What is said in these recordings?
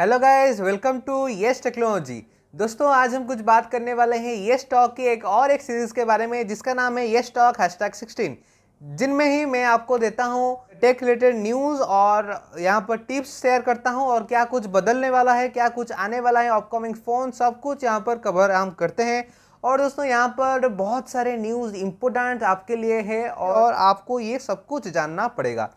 hello guys welcome to Yash technology दोस्तों आज हम कुछ बात करने वाले हैं ये टॉक की एक और एक सीरीज़ के बारे में जिसका नाम है स्टॉक टॉक टैग सिक्सटीन जिनमें ही मैं आपको देता हूँ टेक रिलेटेड न्यूज़ और यहाँ पर टिप्स शेयर करता हूँ और क्या कुछ बदलने वाला है क्या कुछ आने वाला है अपकमिंग फ़ोन सब कुछ यहाँ पर कवर हम करते हैं और दोस्तों यहाँ पर बहुत सारे न्यूज़ इम्पोर्टेंट आपके लिए है और आपको ये सब कुछ जानना पड़ेगा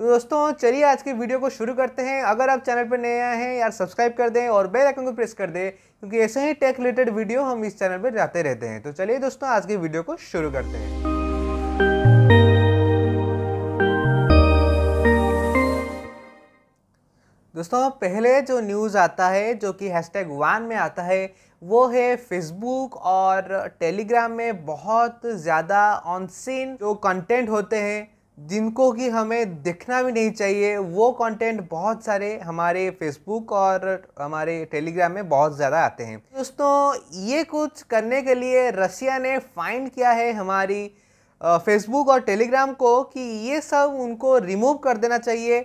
तो दोस्तों चलिए आज की वीडियो को शुरू करते हैं अगर आप चैनल पर नए आए हैं यार सब्सक्राइब कर दें और बेल आइकन को प्रेस कर दें क्योंकि ऐसे ही टेक रिलेटेड वीडियो हम इस चैनल पर जाते रहते हैं तो चलिए दोस्तों आज की वीडियो को शुरू करते हैं दोस्तों पहले जो न्यूज़ आता है जो कि हैशटैग वन में आता है वो है फेसबुक और टेलीग्राम में बहुत ज़्यादा ऑन सीन जो कंटेंट होते हैं जिनको कि हमें दिखना भी नहीं चाहिए वो कंटेंट बहुत सारे हमारे फेसबुक और हमारे टेलीग्राम में बहुत ज़्यादा आते हैं दोस्तों ये कुछ करने के लिए रसिया ने फाइंड किया है हमारी फेसबुक और टेलीग्राम को कि ये सब उनको रिमूव कर देना चाहिए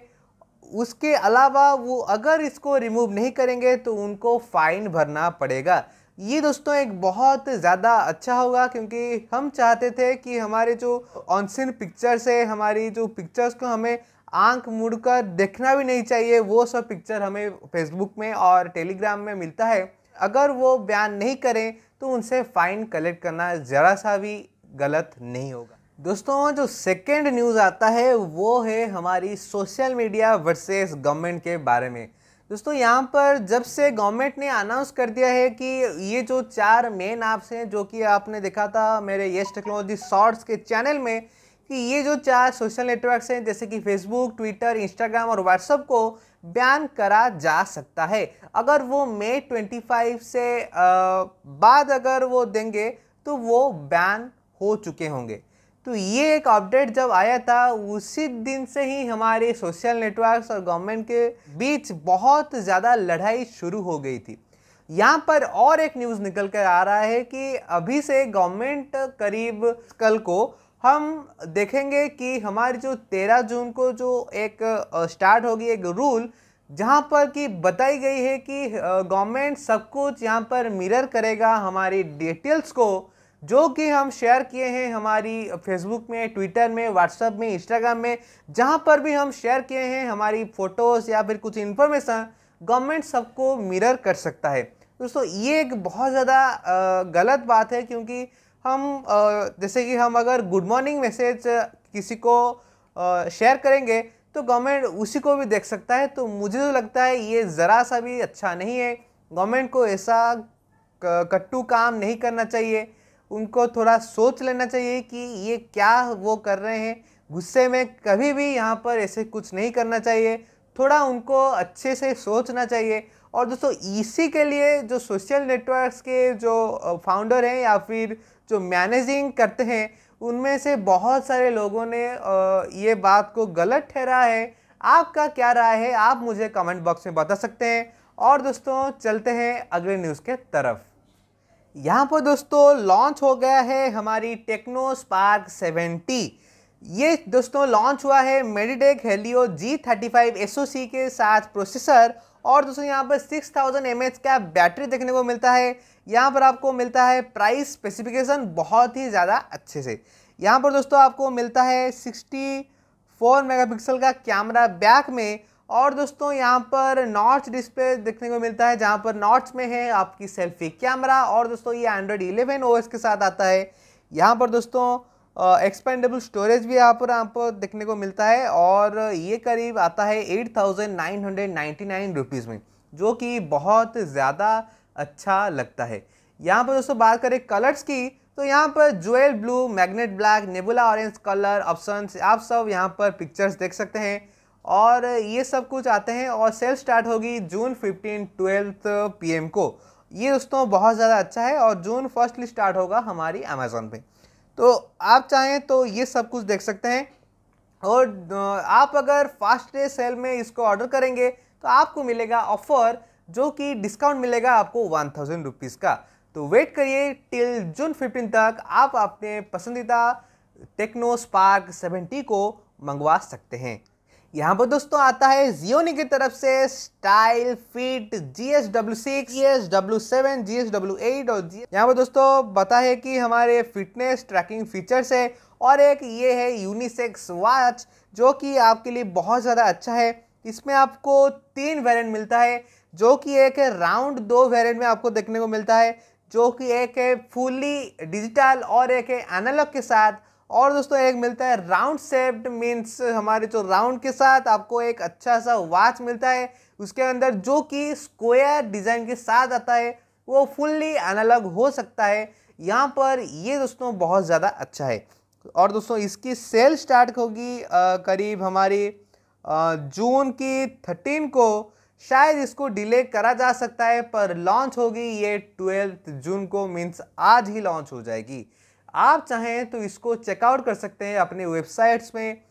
उसके अलावा वो अगर इसको रिमूव नहीं करेंगे तो उनको फ़ाइन भरना पड़ेगा ये दोस्तों एक बहुत ज़्यादा अच्छा होगा क्योंकि हम चाहते थे कि हमारे जो ऑनसिन पिक्चर्स है हमारी जो पिक्चर्स को हमें आंख मुड़ कर देखना भी नहीं चाहिए वो सब पिक्चर हमें फेसबुक में और टेलीग्राम में मिलता है अगर वो बयान नहीं करें तो उनसे फ़ाइन कलेक्ट करना ज़रा सा भी गलत नहीं होगा दोस्तों जो सेकेंड न्यूज़ आता है वो है हमारी सोशल मीडिया वर्सेस गवर्नमेंट के बारे में दोस्तों यहाँ पर जब से गवर्नमेंट ने अनाउंस कर दिया है कि ये जो चार मेन ऐप्स हैं जो कि आपने देखा था मेरे यश टेक्नोलॉजी शॉर्ट्स के चैनल में कि ये जो चार सोशल नेटवर्क्स हैं जैसे कि फेसबुक ट्विटर इंस्टाग्राम और व्हाट्सअप को बैन करा जा सकता है अगर वो मे 25 से बाद अगर वो देंगे तो वो बैन हो चुके होंगे तो ये एक अपडेट जब आया था उसी दिन से ही हमारे सोशल नेटवर्क्स और गवर्नमेंट के बीच बहुत ज़्यादा लड़ाई शुरू हो गई थी यहाँ पर और एक न्यूज़ निकल कर आ रहा है कि अभी से गवर्नमेंट करीब कल को हम देखेंगे कि हमारी जो तेरह जून को जो एक स्टार्ट होगी एक रूल जहाँ पर कि बताई गई है कि गवर्नमेंट सब कुछ यहाँ पर मिरर करेगा हमारी डिटेल्स को जो कि हम शेयर किए हैं हमारी फेसबुक में ट्विटर में व्हाट्सअप में इंस्टाग्राम में जहाँ पर भी हम शेयर किए हैं हमारी फ़ोटोज़ या फिर कुछ इन्फॉर्मेशन गवर्नमेंट सबको मिरर कर सकता है दोस्तों ये एक बहुत ज़्यादा गलत बात है क्योंकि हम जैसे कि हम अगर गुड मॉर्निंग मैसेज किसी को शेयर करेंगे तो गवर्नमेंट उसी को भी देख सकता है तो मुझे तो लगता है ये ज़रा सा भी अच्छा नहीं है गवर्नमेंट को ऐसा कट्टू काम नहीं करना चाहिए उनको थोड़ा सोच लेना चाहिए कि ये क्या वो कर रहे हैं गुस्से में कभी भी यहाँ पर ऐसे कुछ नहीं करना चाहिए थोड़ा उनको अच्छे से सोचना चाहिए और दोस्तों इसी के लिए जो सोशल नेटवर्क्स के जो फाउंडर हैं या फिर जो मैनेजिंग करते हैं उनमें से बहुत सारे लोगों ने ये बात को गलत ठहरा है आपका क्या राय है आप मुझे कमेंट बॉक्स में बता सकते हैं और दोस्तों चलते हैं अगले न्यूज़ के तरफ यहाँ पर दोस्तों लॉन्च हो गया है हमारी टेक्नो स्पार्क सेवेंटी ये दोस्तों लॉन्च हुआ है MediaTek Helio G thirty five S के साथ प्रोसेसर और दोस्तों यहाँ पर 6000 थाउजेंड का बैटरी देखने को मिलता है यहाँ पर आपको मिलता है प्राइस स्पेसिफिकेशन बहुत ही ज़्यादा अच्छे से यहाँ पर दोस्तों आपको मिलता है 64 मेगापिक्सल का कैमरा बैक में और दोस्तों यहाँ पर नॉर्च डिस्प्ले देखने को मिलता है जहाँ पर नॉर्च में है आपकी सेल्फी कैमरा और दोस्तों ये एंड्रॉयड इलेवन ओ के साथ आता है यहाँ पर दोस्तों एक्सपेंडेबल स्टोरेज भी यहाँ पर आपको देखने को मिलता है और ये करीब आता है eight thousand nine hundred ninety nine rupees में जो कि बहुत ज़्यादा अच्छा लगता है यहाँ पर दोस्तों बात करें कलर्स की तो यहाँ पर jewel blue magnet black nebula orange colour option आप सब यहाँ पर पिक्चर्स देख सकते हैं और ये सब कुछ आते हैं और सेल स्टार्ट होगी जून फिफ्टीन ट्वेल्थ पीएम को ये दोस्तों बहुत ज़्यादा अच्छा है और जून फर्स्टली स्टार्ट होगा हमारी अमेज़ोन पे तो आप चाहें तो ये सब कुछ देख सकते हैं और आप अगर फास्ट सेल में इसको ऑर्डर करेंगे तो आपको मिलेगा ऑफ़र जो कि डिस्काउंट मिलेगा आपको वन थाउजेंड रुपीज़ का तो वेट करिए टिल जून फिफ्टीन तक आप अपने पसंदीदा टेक्नो स्पार्क सेवेंटी को मंगवा सकते हैं यहाँ पर दोस्तों आता है जियोनी की तरफ से style fit G S W six G S W seven G S W eight और जी यहाँ पर दोस्तों बता है कि हमारे फिटनेस ट्रैकिंग फीचर्स है और एक ये है यूनिसेक्स वॉच जो कि आपके लिए बहुत ज़्यादा अच्छा है इसमें आपको तीन वेरियंट मिलता है जो कि एक है राउंड दो वेरियंट में आपको देखने को मिलता है जो कि एक है फुली डिजिटल और एक है एनालॉग के साथ और दोस्तों एक मिलता है राउंड शेप्ड मीन्स हमारे जो राउंड के साथ आपको एक अच्छा सा वॉच मिलता है उसके अंदर जो कि स्क्वायर डिज़ाइन के साथ आता है वो फुल्ली अनलग हो सकता है यहाँ पर ये दोस्तों बहुत ज़्यादा अच्छा है और दोस्तों इसकी सेल स्टार्ट होगी करीब हमारी आ, जून की थर्टीन को शायद इसको डिले करा जा सकता है पर लॉन्च होगी ये ट्वेल्थ जून को मीन्स आज ही लॉन्च हो जाएगी आप चाहें तो इसको चेकआउट कर सकते हैं अपने वेबसाइट्स में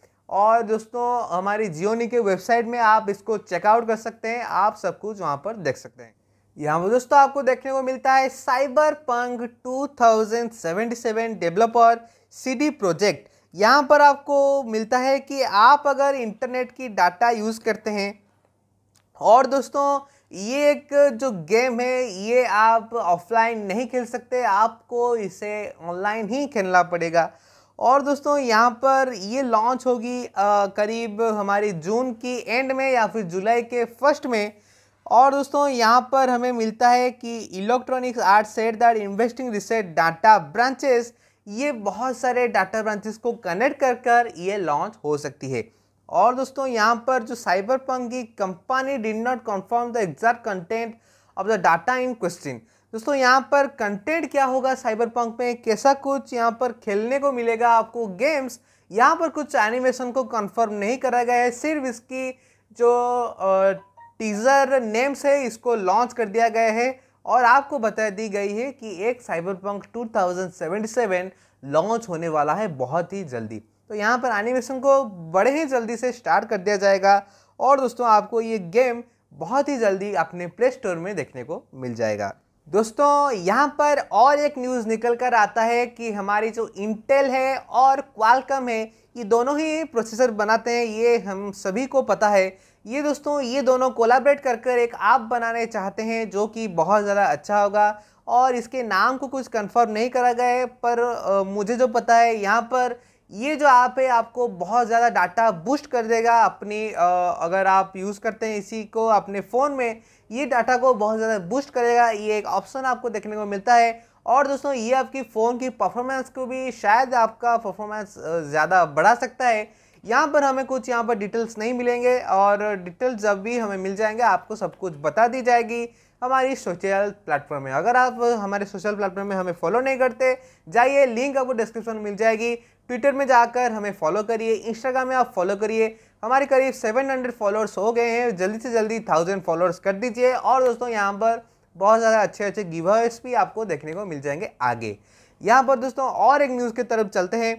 और दोस्तों हमारी जियोनी के वेबसाइट में आप इसको चेकआउट कर सकते हैं आप सब कुछ वहाँ पर देख सकते हैं यहाँ पर दोस्तों आपको देखने को मिलता है साइबर पंग टू डेवलपर सी प्रोजेक्ट यहाँ पर आपको मिलता है कि आप अगर इंटरनेट की डाटा यूज़ करते हैं और दोस्तों ये एक जो गेम है ये आप ऑफलाइन नहीं खेल सकते आपको इसे ऑनलाइन ही खेलना पड़ेगा और दोस्तों यहाँ पर ये लॉन्च होगी करीब हमारी जून की एंड में या फिर जुलाई के फर्स्ट में और दोस्तों यहाँ पर हमें मिलता है कि electronics art set that investing research data branches ये बहुत सारे डाटा ब्रांचेस को कनेक्ट कर कर ये लॉन्च हो सकती है और दोस्तों यहाँ पर जो साइबर पंक की company did not confirm the exact content of the data in question दोस्तों यहाँ पर कंटेंट क्या होगा साइबर पंक में कैसा कुछ यहाँ पर खेलने को मिलेगा आपको गेम्स यहाँ पर कुछ एनिमेशन को कंफर्म नहीं करा गया है सिर्फ इसकी जो टीज़र नेम्स है इसको लॉन्च कर दिया गया है और आपको बता दी गई है कि एक साइबर पंक टू लॉन्च होने वाला है बहुत ही जल्दी तो यहाँ पर एनिमेशन को बड़े ही जल्दी से स्टार्ट कर दिया जाएगा और दोस्तों आपको ये गेम बहुत ही जल्दी अपने प्ले स्टोर में देखने को मिल जाएगा दोस्तों यहाँ पर और एक न्यूज़ निकल कर आता है कि हमारी जो इंटेल है और क्वालकम है ये दोनों ही प्रोसेसर बनाते हैं ये हम सभी को पता है ये दोस्तों ये दोनों कोलाबरेट कर कर एक ऐप बनाने चाहते हैं जो कि बहुत ज़्यादा अच्छा होगा और इसके नाम को कुछ कंफर्म नहीं करा गया है पर आ, मुझे जो पता है यहाँ पर ये जो ऐप है आपको बहुत ज़्यादा डाटा बूस्ट कर देगा अपनी अगर आप यूज़ करते हैं इसी को अपने फ़ोन में ये डाटा को बहुत ज़्यादा बूस्ट करेगा ये एक ऑप्शन आपको देखने को मिलता है और दोस्तों ये आपकी फ़ोन की परफॉर्मेंस को भी शायद आपका परफॉर्मेंस ज़्यादा बढ़ा सकता है यहाँ पर हमें कुछ यहाँ पर डिटेल्स नहीं मिलेंगे और डिटेल्स जब भी हमें मिल जाएंगे आपको सब कुछ बता दी जाएगी हमारी सोशल प्लेटफॉर्म में अगर आप हमारे सोशल प्लेटफॉर्म में हमें फॉलो नहीं करते जाइए लिंक आपको डिस्क्रिप्शन में मिल जाएगी ट्विटर में जाकर हमें फॉलो करिए इंस्टाग्राम में आप फॉलो करिए हमारे करीब 700 फॉलोअर्स हो गए हैं जल्दी से जल्दी थाउजेंड फॉलोअर्स कर दीजिए और दोस्तों यहाँ पर बहुत ज़्यादा अच्छे अच्छे गिवर्स भी आपको देखने को मिल जाएंगे आगे यहाँ पर दोस्तों और एक न्यूज़ की तरफ चलते हैं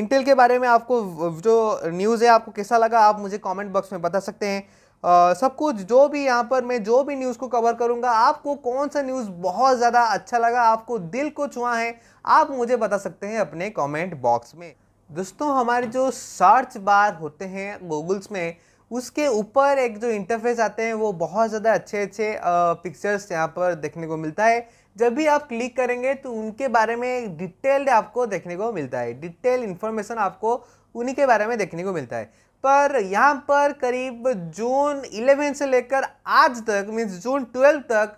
इंटेल के बारे में आपको जो न्यूज़ है आपको कैसा लगा आप मुझे कॉमेंट बॉक्स में बता सकते हैं सब कुछ जो भी यहाँ पर मैं जो भी न्यूज़ को कवर करूँगा आपको कौन सा न्यूज़ बहुत ज़्यादा अच्छा लगा आपको दिल को छुआ है आप मुझे बता सकते हैं अपने कमेंट बॉक्स में दोस्तों हमारे जो सर्च बार होते हैं गूगल्स में उसके ऊपर एक जो इंटरफेस आते हैं वो बहुत ज़्यादा अच्छे अच्छे पिक्चर्स यहाँ पर देखने को मिलता है जब भी आप क्लिक करेंगे तो उनके बारे में डिटेल्ड आपको देखने को मिलता है डिटेल इन्फॉर्मेशन आपको उन्हीं के बारे में देखने को मिलता है पर यहाँ पर करीब जून 11 से लेकर आज तक मीन्स जून 12 तक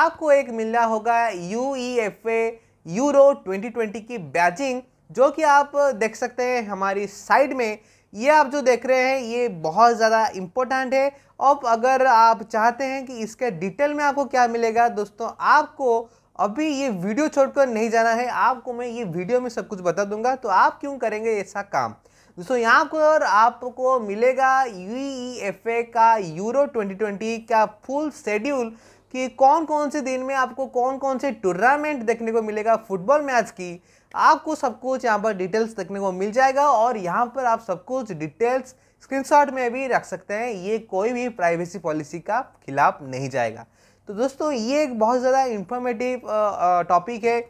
आपको एक मिला होगा U E F A euro twenty की बैजिंग जो कि आप देख सकते हैं हमारी साइड में ये आप जो देख रहे हैं ये बहुत ज़्यादा इम्पोर्टेंट है और अगर आप चाहते हैं कि इसके डिटेल में आपको क्या मिलेगा दोस्तों आपको अभी ये वीडियो छोड़कर नहीं जाना है आपको मैं ये वीडियो में सब कुछ बता दूंगा तो आप क्यों करेंगे ऐसा काम दोस्तों यहाँ पर आपको मिलेगा यू e का यूरो 2020 का फुल शेड्यूल कि कौन कौन से दिन में आपको कौन कौन से टूर्नामेंट देखने को मिलेगा फुटबॉल मैच की आपको सब कुछ यहाँ पर डिटेल्स देखने को मिल जाएगा और यहाँ पर आप सब कुछ डिटेल्स स्क्रीनशॉट में भी रख सकते हैं ये कोई भी प्राइवेसी पॉलिसी का खिलाफ नहीं जाएगा तो दोस्तों ये एक बहुत ज़्यादा इन्फॉर्मेटिव टॉपिक है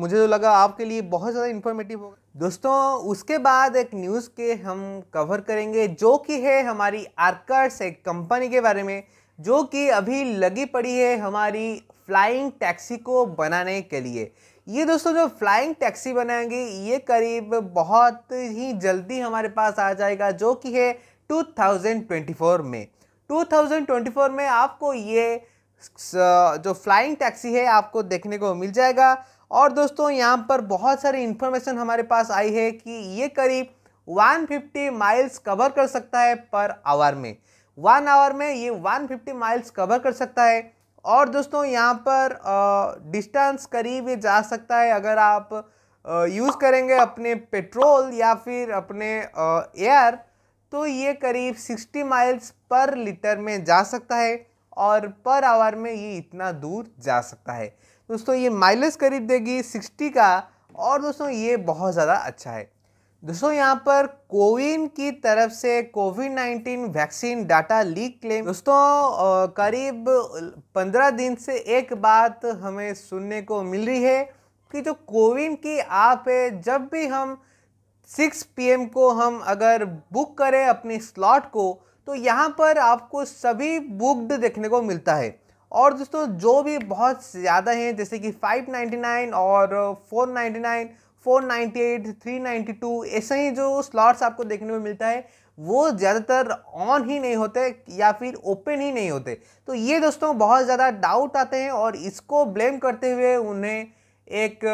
मुझे तो लगा आपके लिए बहुत ज़्यादा इन्फॉर्मेटिव होगा दोस्तों उसके बाद एक न्यूज़ के हम कवर करेंगे जो कि है हमारी आर्कर्स एक कंपनी के बारे में जो कि अभी लगी पड़ी है हमारी फ्लाइंग टैक्सी को बनाने के लिए ये दोस्तों जो फ्लाइंग टैक्सी बनाएंगे ये करीब बहुत ही जल्दी हमारे पास आ जाएगा जो कि है 2024 में 2024 में आपको ये जो फ्लाइंग टैक्सी है आपको देखने को मिल जाएगा और दोस्तों यहाँ पर बहुत सारी इन्फॉर्मेशन हमारे पास आई है कि ये करीब 150 माइल्स कवर कर सकता है पर आवर में वन आवर में ये 150 माइल्स कवर कर सकता है और दोस्तों यहाँ पर डिस्टेंस करीब ये जा सकता है अगर आप यूज़ करेंगे अपने पेट्रोल या फिर अपने एयर तो ये करीब 60 माइल्स पर लीटर में जा सकता है और पर आवर में ये इतना दूर जा सकता है दोस्तों ये माइलेज करीब देगी सिक्सटी का और दोस्तों ये बहुत ज़्यादा अच्छा है दोस्तों यहाँ पर कोविन की तरफ से COVID nineteen vaccine data leak claim दोस्तों करीब पंद्रह दिन से एक बात हमें सुनने को मिल रही है कि जो कोविन की ऐप है जब भी हम 6 पीएम को हम अगर बुक करें अपने स्लॉट को तो यहाँ पर आपको सभी बुकड देखने को मिलता है और दोस्तों जो भी बहुत ज़्यादा हैं जैसे कि 599 और 499 498 392 ऐसे ही जो स्लॉट्स आपको देखने में मिलता है वो ज़्यादातर ऑन ही नहीं होते या फिर ओपन ही नहीं होते तो ये दोस्तों बहुत ज़्यादा डाउट आते हैं और इसको ब्लेम करते हुए उन्हें एक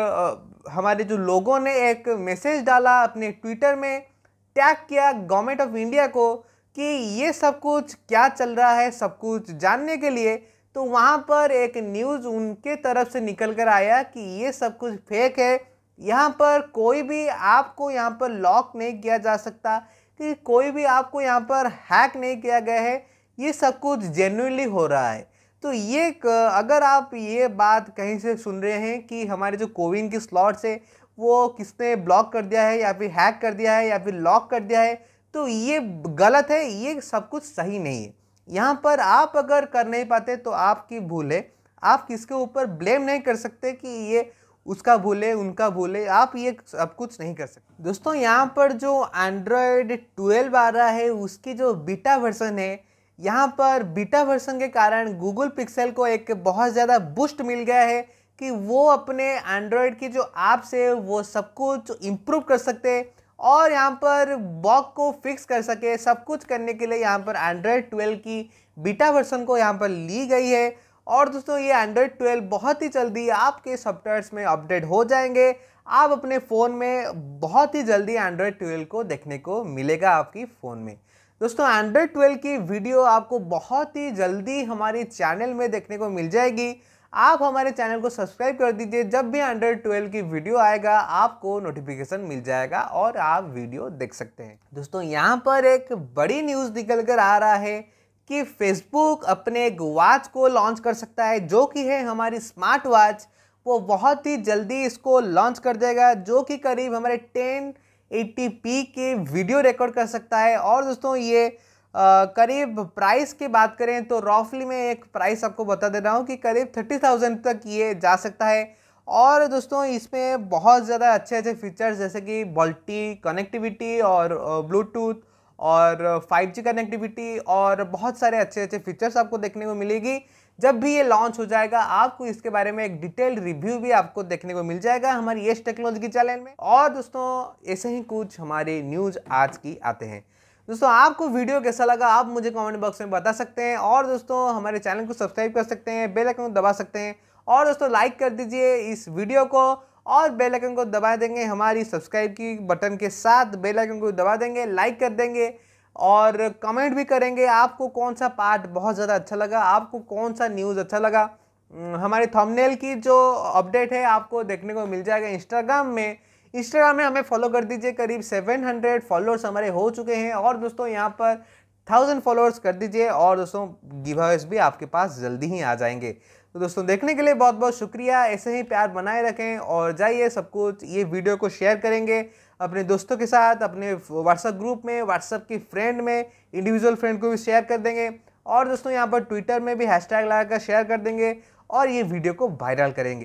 हमारे जो लोगों ने एक मैसेज डाला अपने ट्विटर में टैग किया गवर्नमेंट ऑफ इंडिया को कि ये सब कुछ क्या चल रहा है सब कुछ जानने के लिए तो वहाँ पर एक न्यूज़ उनके तरफ से निकल कर आया कि ये सब कुछ फेक है यहाँ पर कोई भी आपको यहाँ पर लॉक नहीं किया जा सकता कि कोई भी आपको यहाँ पर हैक नहीं किया गया है ये सब कुछ जेन्यूनली हो रहा है तो ये अगर आप ये बात कहीं से सुन रहे हैं कि हमारे जो कोविन की स्लॉट्स है वो किसने ब्लॉक कर दिया है या फिर हैक कर दिया है या फिर लॉक कर दिया है तो ये गलत है ये सब कुछ सही नहीं है यहाँ पर आप अगर कर नहीं पाते तो आपकी भूल है आप किसके ऊपर ब्लेम नहीं कर सकते कि ये उसका भूल है उनका भूल है आप ये सब कुछ नहीं कर सकते दोस्तों यहाँ पर जो एंड्रॉयड ट्वेल्व आ रहा है उसकी जो बीटा वर्सन है यहाँ पर बीटा वर्सन के कारण गूगल पिक्सल को एक बहुत ज़्यादा बूस्ट मिल गया है कि वो अपने एंड्रॉयड की जो ऐप्स है वो सब कुछ इम्प्रूव कर सकते हैं और यहाँ पर बॉक को फिक्स कर सके सब कुछ करने के लिए यहाँ पर एंड्रॉयड 12 की बीटा वर्सन को यहाँ पर ली गई है और दोस्तों ये एंड्रॉयड 12 बहुत ही जल्दी आपके सॉफ्टवेयर्स में अपडेट हो जाएंगे आप अपने फ़ोन में बहुत ही जल्दी एंड्रॉयड 12 को देखने को मिलेगा आपकी फ़ोन में दोस्तों एंड्रॉयड ट्वेल्व की वीडियो आपको बहुत ही जल्दी हमारे चैनल में देखने को मिल जाएगी आप हमारे चैनल को सब्सक्राइब कर दीजिए जब भी अंडर ट्वेल्व की वीडियो आएगा आपको नोटिफिकेशन मिल जाएगा और आप वीडियो देख सकते हैं दोस्तों यहाँ पर एक बड़ी न्यूज़ निकल कर आ रहा है कि फेसबुक अपने एक वॉच को लॉन्च कर सकता है जो कि है हमारी स्मार्ट वॉच वो बहुत ही जल्दी इसको लॉन्च कर देगा जो कि करीब हमारे पी के वीडियो रिकॉर्ड कर सकता है और दोस्तों ये करीब प्राइस की बात करें तो रॉफली मैं एक प्राइस आपको बता दे रहा हूँ कि करीब थर्टी थाउजेंड तक ये जा सकता है और दोस्तों इसमें बहुत ज़्यादा अच्छे अच्छे फीचर्स जैसे कि बल्टी कनेक्टिविटी और ब्लूटूथ और 5G कनेक्टिविटी और बहुत सारे अच्छे अच्छे फीचर्स आपको देखने को मिलेगी जब भी ये लॉन्च हो जाएगा आपको इसके बारे में एक डिटेल रिव्यू भी आपको देखने को मिल जाएगा हमारी येस टेक्नोलॉजी चैनल में और दोस्तों ऐसे ही कुछ हमारे न्यूज़ आज की आते हैं दोस्तों आपको वीडियो कैसा लगा आप मुझे कमेंट बॉक्स में बता सकते हैं और दोस्तों हमारे चैनल को सब्सक्राइब कर सकते हैं बेल आइकन को दबा सकते हैं और दोस्तों लाइक कर दीजिए इस वीडियो को और बेल आइकन को दबा देंगे हमारी सब्सक्राइब की बटन के साथ बेल आइकन को दबा देंगे लाइक कर देंगे और कमेंट भी करेंगे आपको कौन सा पार्ट बहुत ज़्यादा अच्छा लगा आपको कौन सा न्यूज़ अच्छा लगा हमारे थंबनेल की जो अपडेट है आपको देखने को मिल जाएगा इंस्टाग्राम में इंस्टाग्राम में हमें फॉलो कर दीजिए करीब 700 फॉलोअर्स हमारे हो चुके हैं और दोस्तों यहाँ पर थाउजेंड फॉलोअर्स कर दीजिए और दोस्तों गिवर्स भी आपके पास जल्दी ही आ जाएंगे तो दोस्तों देखने के लिए बहुत बहुत शुक्रिया ऐसे ही प्यार बनाए रखें और जाइए सब कुछ ये वीडियो को शेयर करेंगे अपने दोस्तों के साथ अपने व्हाट्सएप ग्रुप में व्हाट्सएप की फ्रेंड में इंडिविजुअल फ्रेंड को भी शेयर कर देंगे और दोस्तों यहाँ पर ट्विटर में भी हैशटैग लगाकर शेयर कर देंगे और ये वीडियो को वायरल करेंगे